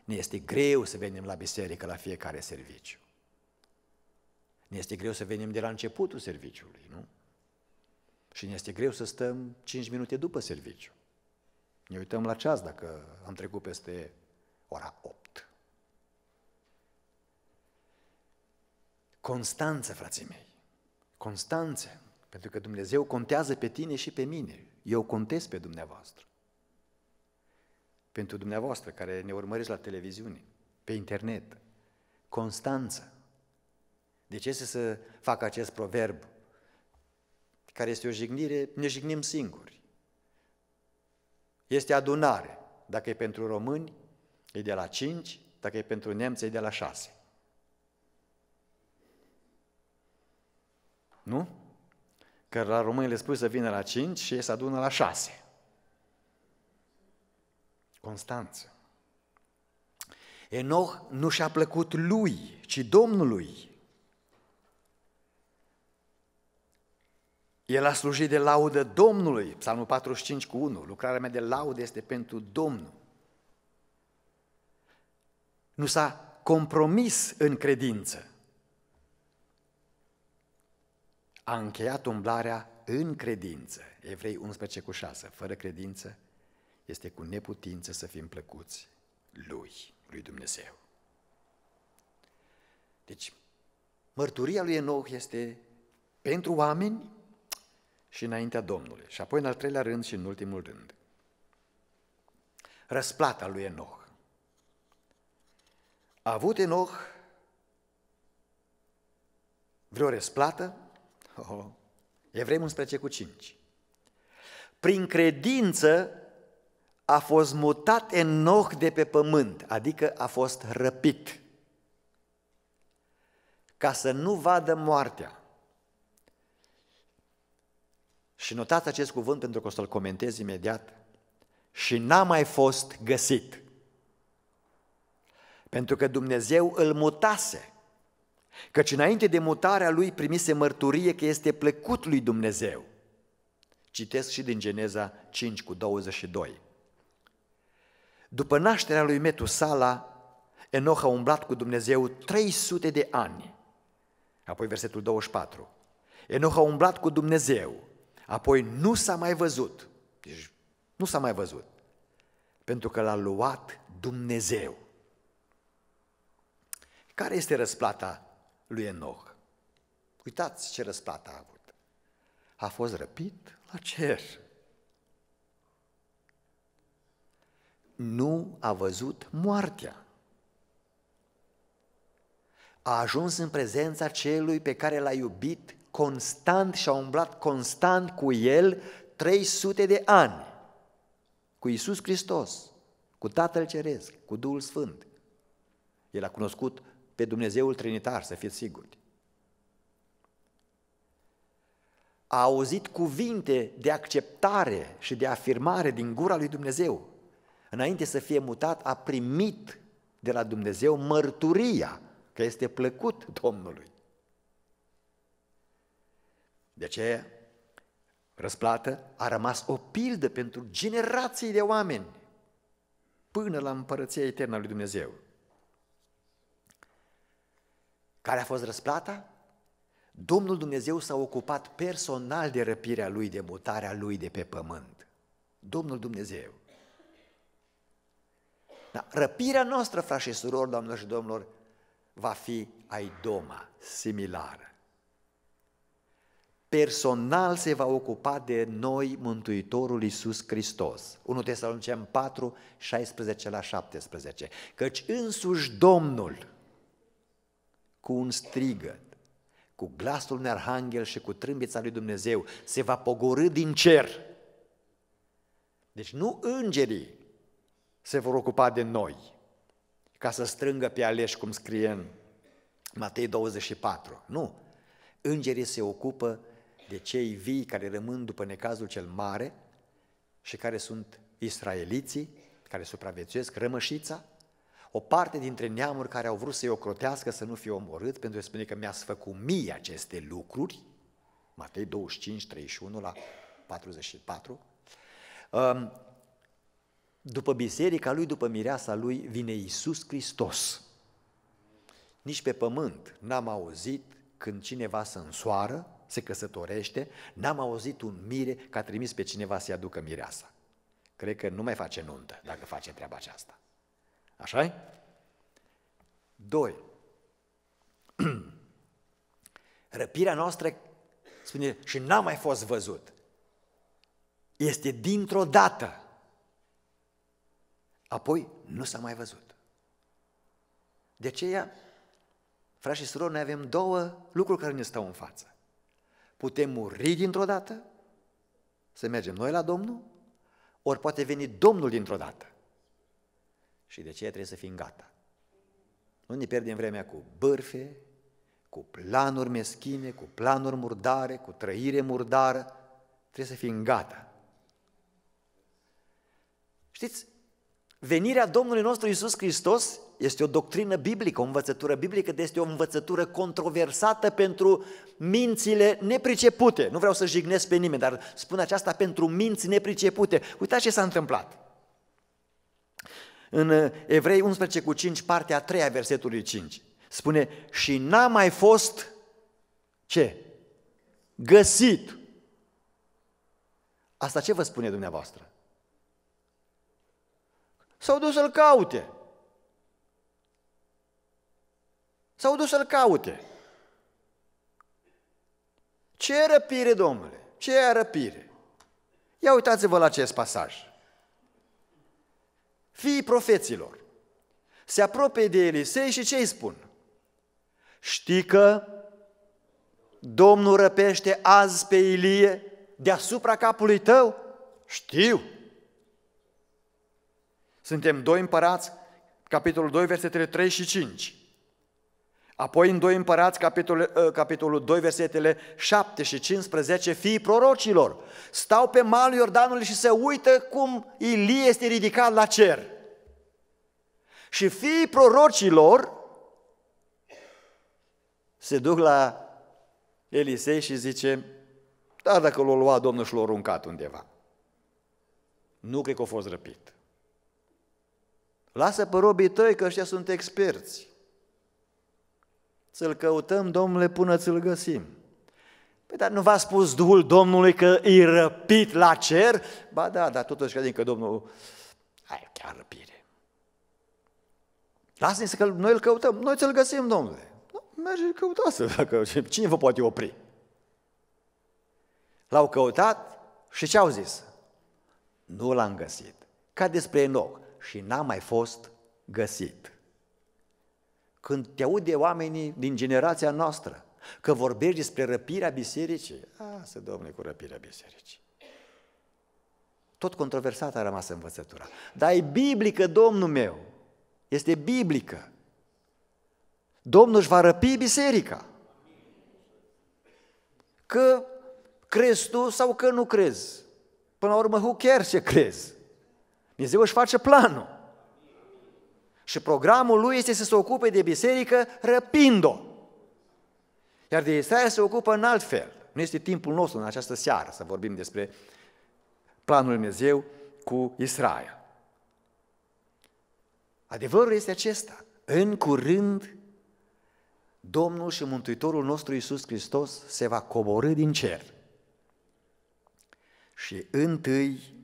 Ne este greu să venim la biserică la fiecare serviciu. Ne este greu să venim de la începutul serviciului, nu? Și ne este greu să stăm 5 minute după serviciu. Ne uităm la ceas dacă am trecut peste ora 8. Constanță, frații mei. Constanță. Pentru că Dumnezeu contează pe tine și pe mine. Eu contez pe dumneavoastră. Pentru dumneavoastră care ne urmăriți la televiziune, pe internet. Constanță. De ce să fac acest proverb care este o jignire, ne jignim singuri. Este adunare. Dacă e pentru români, e de la 5, dacă e pentru nemți, e de la 6. Nu? Că la români le spui să vină la 5 și ei se adună la 6. Constanță. Enoch nu și-a plăcut lui, ci Domnului El a slujit de laudă Domnului, Psalmul 45 cu 1, lucrarea mea de laudă este pentru Domnul. Nu s-a compromis în credință. A încheiat umblarea în credință. Evrei 11 cu 6, fără credință este cu neputință să fim plăcuți lui, lui Dumnezeu. Deci, mărturia lui Enoch este pentru oameni și înaintea Domnului. Și apoi în al treilea rând și în ultimul rând. Răsplata lui Enoch. A avut Enoch vreo răsplată? Oh, Evrei 11 cu 5. Prin credință a fost mutat Enoch de pe pământ, adică a fost răpit, ca să nu vadă moartea și notați acest cuvânt pentru că o să-l comentez imediat. Și n-a mai fost găsit. Pentru că Dumnezeu îl mutase. Căci înainte de mutarea lui primise mărturie că este plăcut lui Dumnezeu. Citesc și din Geneza 5 cu 22. După nașterea lui Metusala, Enoch a umblat cu Dumnezeu 300 de ani. Apoi versetul 24. Enoch a umblat cu Dumnezeu Apoi nu s-a mai văzut. Deci nu s-a mai văzut. Pentru că l-a luat Dumnezeu. Care este răsplata lui Enoch? Uitați ce răsplata a avut. A fost răpit la cer. Nu a văzut moartea. A ajuns în prezența celui pe care l-a iubit constant și a umblat constant cu el 300 de ani, cu Isus Hristos, cu Tatăl Ceresc, cu Duhul Sfânt. El a cunoscut pe Dumnezeul Trinitar, să fiți siguri. A auzit cuvinte de acceptare și de afirmare din gura lui Dumnezeu. Înainte să fie mutat, a primit de la Dumnezeu mărturia că este plăcut Domnului. De aceea, răsplată a rămas o pildă pentru generații de oameni până la împărăția eternă a lui Dumnezeu. Care a fost răsplata? Domnul Dumnezeu s-a ocupat personal de răpirea lui, de mutarea lui de pe pământ. Domnul Dumnezeu. Da, răpirea noastră, frașii și surori, doamnelor și domnilor, va fi aidoma, similară personal se va ocupa de noi Mântuitorul Iisus Hristos. 1 Tesalonicen 4, 16 la 17. Căci însuși Domnul, cu un strigăt, cu glasul unui arhanghel și cu trâmbița lui Dumnezeu, se va pogorâ din cer. Deci nu îngerii se vor ocupa de noi, ca să strângă pe aleși, cum scrie în Matei 24. Nu, îngerii se ocupă de cei vii care rămân după necazul cel mare și care sunt israeliții, care supraviețuiesc, rămășița, o parte dintre neamuri care au vrut să-i ocrotească să nu fie omorât, pentru că spune că mi a făcut mie aceste lucruri, Matei 25, 31 la 44, um, după biserica lui, după mireasa lui, vine Iisus Hristos. Nici pe pământ n-am auzit când cineva să însoară se căsătorește, n-am auzit un mire că a trimis pe cineva să-i aducă mireasa. Cred că nu mai face nuntă dacă face treaba aceasta. așa e? Doi. Răpirea noastră, spune, și n-a mai fost văzut. Este dintr-o dată. Apoi nu s-a mai văzut. De aceea, frași și surori, noi avem două lucruri care ne stau în față. Putem muri dintr-o dată? Să mergem noi la Domnul? Ori poate veni Domnul dintr-o dată. Și de ce trebuie să fim gata. Nu ne pierdem vremea cu bârfe, cu planuri meschine, cu planuri murdare, cu trăire murdară. Trebuie să fim gata. Știți, Venirea Domnului nostru Isus Hristos este o doctrină biblică, o învățătură biblică, este o învățătură controversată pentru mințile nepricepute. Nu vreau să jignesc pe nimeni, dar spun aceasta pentru minți nepricepute. Uitați ce s-a întâmplat. În uh, Evrei 11 cu 5, partea a treia versetului 5, spune Și n-a mai fost ce? Găsit. Asta ce vă spune dumneavoastră? S-au dus să-l caute. S-au dus să-l caute. Ce răpire, domnule? Ce răpire? Ia uitați-vă la acest pasaj. Fiii profeților se apropie de Elisei și ce îi spun? Știi că Domnul răpește azi pe Ilie deasupra capului tău? Știu! Suntem doi împărați, capitolul 2, versetele 3 și 5. Apoi în doi împărați, ă, capitolul, capitolul 2, versetele 7 și 15, fiii prorocilor stau pe malul Iordanului și se uită cum Ilie este ridicat la cer. Și fiii prorocilor se duc la Elisei și zice, da, dacă l-a luat Domnul și l-a aruncat undeva. Nu cred că a fost răpit. Lasă pe robii tăi că ăștia sunt experți. Să-L căutăm, Domnule, până ți-L găsim. Păi, dar nu v-a spus Duhul Domnului că e răpit la cer? Ba da, dar totuși credem că Domnul... Ai chiar răpire. Lasă-ne să că noi îl căutăm, noi ți-l găsim, Domnule. merge, căutați-l, dacă... cine vă poate opri? L-au căutat și ce au zis? Nu l-am găsit. Ca despre Enoch și n-a mai fost găsit. Când te aude oamenii din generația noastră că vorbești despre răpirea bisericii, a, se domne cu răpirea bisericii. Tot controversată a rămas învățătura. Dar e biblică, Domnul meu. Este biblică. Domnul își va răpi biserica. Că crezi tu sau că nu crezi. Până la urmă, who cares ce crezi? Dumnezeu își face planul. Și programul lui este să se ocupe de biserică răpind-o. Iar de Israel se ocupă în alt fel. Nu este timpul nostru în această seară să vorbim despre planul Dumnezeu cu Israel. Adevărul este acesta. În curând, Domnul și Mântuitorul nostru Iisus Hristos se va coborâ din cer. Și întâi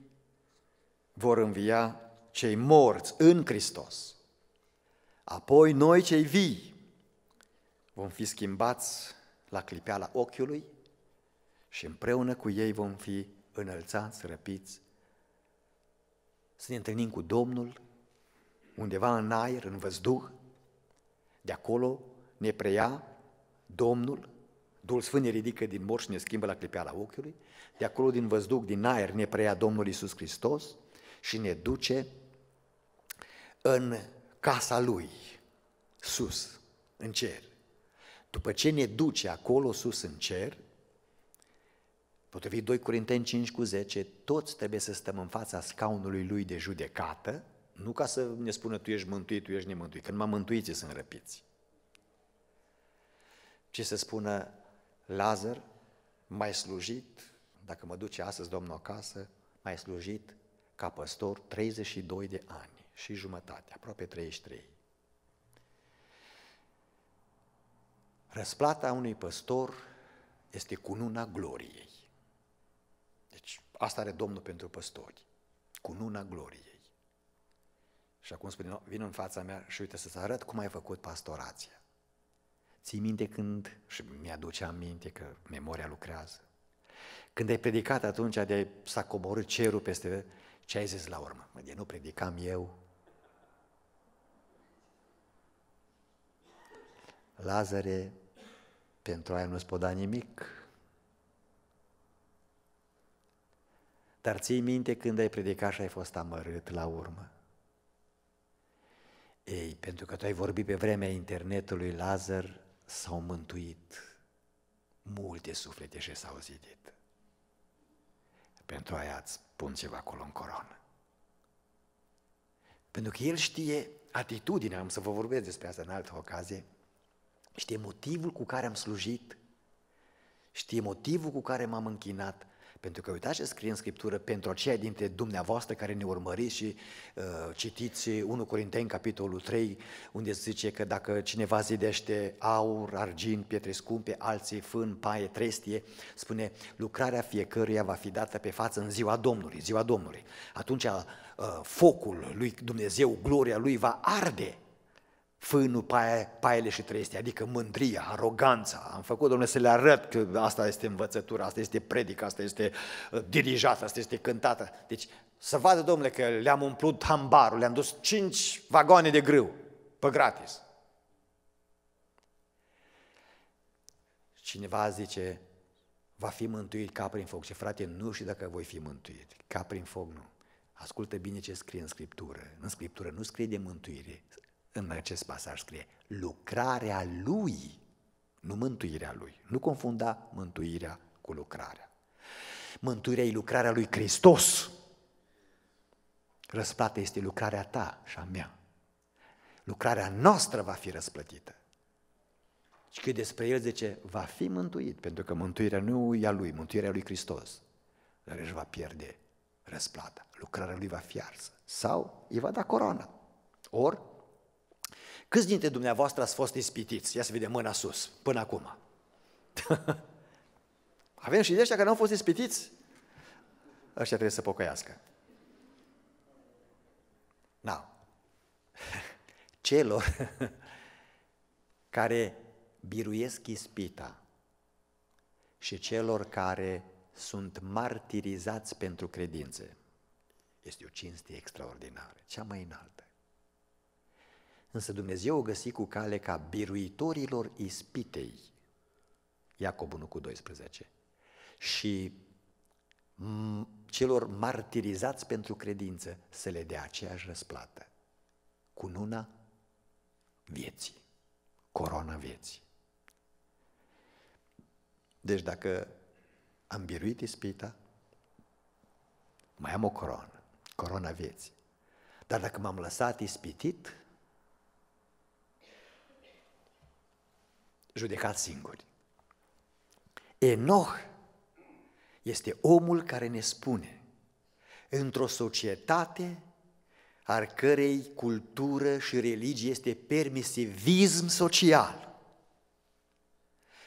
vor învia cei morți în Hristos. Apoi noi cei vii vom fi schimbați la clipeala ochiului și împreună cu ei vom fi înălțați, răpiți, să ne întâlnim cu Domnul undeva în aer, în văzduh, de acolo ne preia Domnul, Duhul Sfânt ne ridică din morți și ne schimbă la clipeala ochiului, de acolo din văzduh, din aer, ne preia Domnul Isus Hristos, și ne duce în casa lui, sus, în cer. După ce ne duce acolo sus în cer, potrivit 2 Corinteni 5 cu 10, toți trebuie să stăm în fața scaunului lui de judecată, nu ca să ne spună tu ești mântuit, tu ești nemântuit, că numai mântuiții sunt răpiți. Ce să spună Lazar, mai slujit, dacă mă duce astăzi Domnul acasă, mai slujit ca păstor 32 de ani și jumătate, aproape 33. Răsplata unui păstor este cununa gloriei. Deci asta are Domnul pentru păstori, cununa gloriei. Și acum spune, vin în fața mea și uite să-ți arăt cum ai făcut pastorația. Ții minte când, și mi-aduce aminte că memoria lucrează, când ai predicat atunci de s-a coborât cerul peste ce ai zis la urmă? Mă, nu predicam eu. Lazare, pentru aia nu-ți pot da nimic. Dar ții minte când ai predicat și ai fost amărât la urmă. Ei, pentru că tu ai vorbit pe vremea internetului, Lazar s-au mântuit multe suflete și s-au zidit pentru aia îți pun ceva acolo în coroană. Pentru că el știe atitudinea, am să vă vorbesc despre asta în altă ocazie, știe motivul cu care am slujit, știe motivul cu care m-am închinat pentru că uitați ce scrie în Scriptură pentru aceia dintre dumneavoastră care ne urmăriți și uh, citiți 1 Corinteni, capitolul 3, unde zice că dacă cineva zidește aur, argint, pietre scumpe, alții fân, paie, trestie, spune lucrarea fiecăruia va fi dată pe față în ziua Domnului, ziua Domnului. Atunci uh, focul lui Dumnezeu, gloria lui va arde fânul, paiele și trestia, adică mândria, aroganța. Am făcut, domnule, să le arăt că asta este învățătura, asta este predică, asta este uh, dirijată, asta este cântată. Deci să vadă, domnule, că le-am umplut hambarul, le-am dus cinci vagoane de grâu, pe gratis. Cineva zice, va fi mântuit ca prin foc. Și frate, nu știu dacă voi fi mântuit, ca prin foc nu. Ascultă bine ce scrie în Scriptură. În Scriptură nu scrie de mântuire, în acest pasaj scrie, lucrarea lui, nu mântuirea lui. Nu confunda mântuirea cu lucrarea. Mântuirea e lucrarea lui Hristos. Răsplata este lucrarea ta și a mea. Lucrarea noastră va fi răsplătită. Și cât despre el zice, va fi mântuit, pentru că mântuirea nu e a lui, mântuirea lui Hristos. Dar își va pierde răsplata. Lucrarea lui va fi arsă. Sau îi va da coroană, Ori Câți dintre dumneavoastră ați fost ispitiți? Ia să vedem mâna sus, până acum. Avem și de ăștia care nu au fost ispitiți? Ăștia trebuie să pocăiască. Da. Celor care biruiesc ispita și celor care sunt martirizați pentru credințe. Este o cinste extraordinară, cea mai înaltă însă Dumnezeu o găsi cu cale ca biruitorilor ispitei, Iacob 1 cu 12, și celor martirizați pentru credință să le dea aceeași răsplată, cununa vieții, corona vieții. Deci dacă am biruit ispita, mai am o coroană, corona vieții. Dar dacă m-am lăsat ispitit, judecați singuri. Enoch este omul care ne spune, într-o societate ar cărei cultură și religie este permisivism social,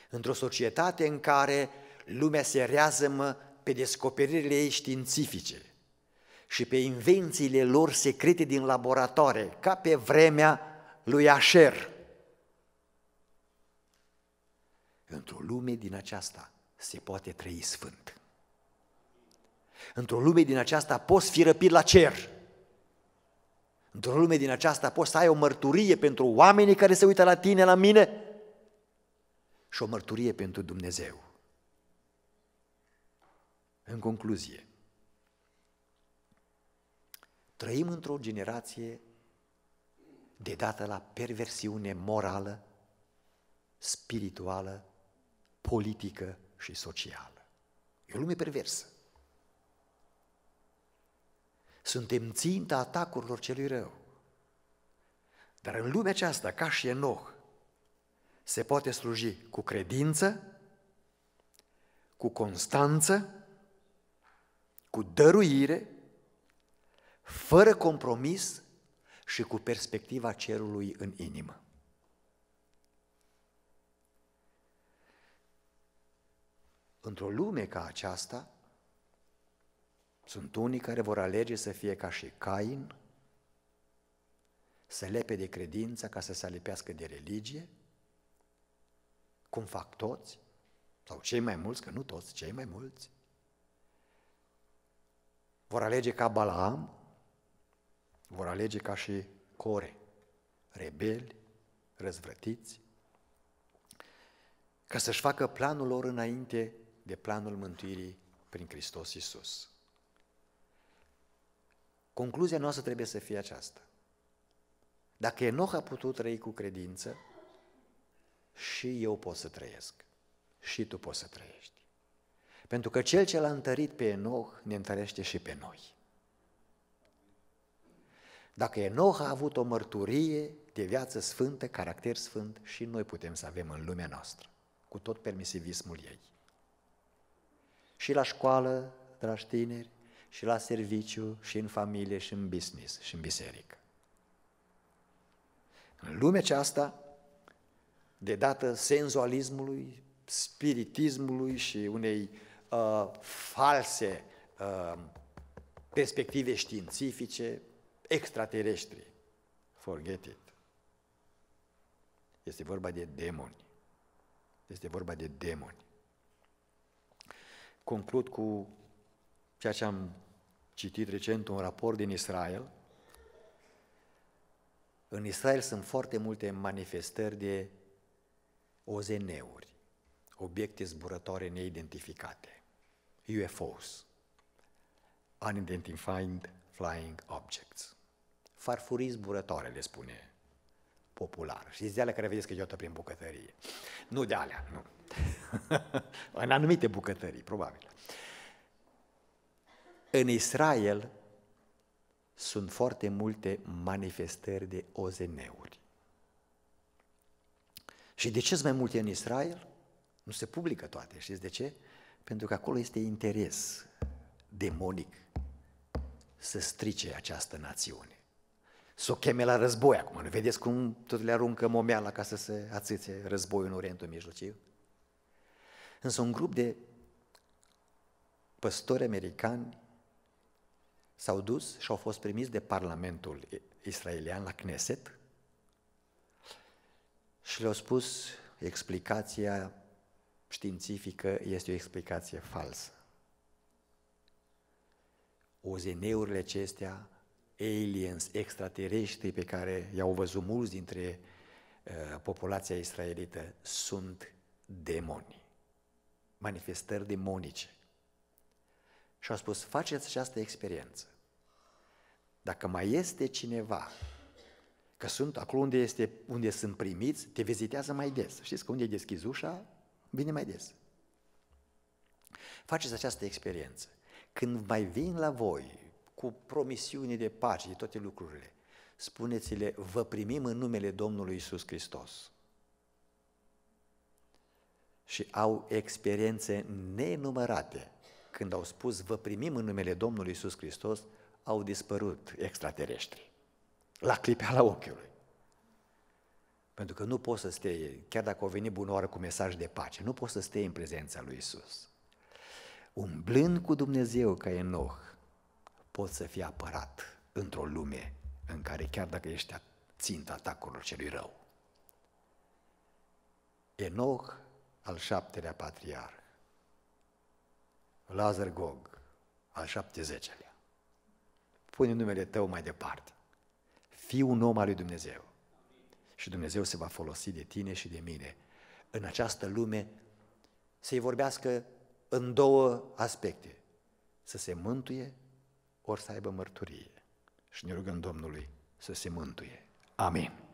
într-o societate în care lumea se reazămă pe descoperirile ei științifice și pe invențiile lor secrete din laboratoare, ca pe vremea lui Asher. Într-o lume din aceasta se poate trăi sfânt. Într-o lume din aceasta poți fi răpit la cer. Într-o lume din aceasta poți să ai o mărturie pentru oamenii care se uită la tine, la mine și o mărturie pentru Dumnezeu. În concluzie, trăim într-o generație de dată la perversiune morală, spirituală politică și socială. E o lume perversă. Suntem ținta atacurilor celui rău. Dar în lumea aceasta, ca și Enoch, se poate sluji cu credință, cu constanță, cu dăruire, fără compromis și cu perspectiva cerului în inimă. într-o lume ca aceasta, sunt unii care vor alege să fie ca și Cain, să lepe de credință ca să se alipească de religie, cum fac toți, sau cei mai mulți, că nu toți, cei mai mulți, vor alege ca Balaam, vor alege ca și Core, rebeli, răzvrătiți, ca să-și facă planul lor înainte de planul mântuirii prin Hristos Isus. Concluzia noastră trebuie să fie aceasta. Dacă Enoch a putut trăi cu credință, și eu pot să trăiesc. Și tu poți să trăiești. Pentru că cel ce l-a întărit pe Enoch ne întărește și pe noi. Dacă Enoch a avut o mărturie de viață sfântă, caracter sfânt, și noi putem să avem în lumea noastră, cu tot permisivismul ei și la școală, dragi tineri, și la serviciu, și în familie, și în business, și în biserică. În lumea aceasta, de dată senzualismului, spiritismului și unei uh, false uh, perspective științifice, extraterestre, Forget it. Este vorba de demoni. Este vorba de demoni conclud cu ceea ce am citit recent, un raport din Israel. În Israel sunt foarte multe manifestări de OZN-uri, obiecte zburătoare neidentificate, UFOs, Unidentified Flying Objects, farfurii zburătoare, le spune popular. Și de alea care vedeți că e prin bucătărie. Nu de alea, nu. în anumite bucătării, probabil. În Israel sunt foarte multe manifestări de OZN-uri. Și de ce sunt mai multe în Israel? Nu se publică toate, știți de ce? Pentru că acolo este interes demonic să strice această națiune. Să o cheme la război acum. Nu vedeți cum tot le aruncă momeala ca să se ațâțe războiul în Orientul Mijlociu? Însă un grup de păstori americani s-au dus și au fost primiți de Parlamentul israelian la Knesset și le-au spus explicația științifică este o explicație falsă. OZN-urile acestea, aliens, extraterestri pe care i-au văzut mulți dintre uh, populația israelită, sunt demoni manifestări demonice. Și au spus, faceți această experiență. Dacă mai este cineva, că sunt acolo unde, este, unde sunt primiți, te vizitează mai des. Știți că unde deschis ușa, vine mai des. Faceți această experiență. Când mai vin la voi cu promisiuni de pace, de toate lucrurile, spuneți-le, vă primim în numele Domnului Isus Hristos și au experiențe nenumărate. Când au spus, vă primim în numele Domnului Isus Hristos, au dispărut extraterestri. La la ochiului. Pentru că nu poți să stai, chiar dacă au venit bună oară cu mesaj de pace, nu poți să stai în prezența lui Isus. Umblând cu Dumnezeu ca Enoch, poți să fii apărat într-o lume în care chiar dacă ești țintă atacurilor celui rău. Enoch al șaptelea patriar, Lazar Gog, al șaptezecelea. Pune numele tău mai departe. Fii un om al lui Dumnezeu. Și Dumnezeu se va folosi de tine și de mine în această lume să-i vorbească în două aspecte. Să se mântuie ori să aibă mărturie. Și ne rugăm Domnului să se mântuie. Amin.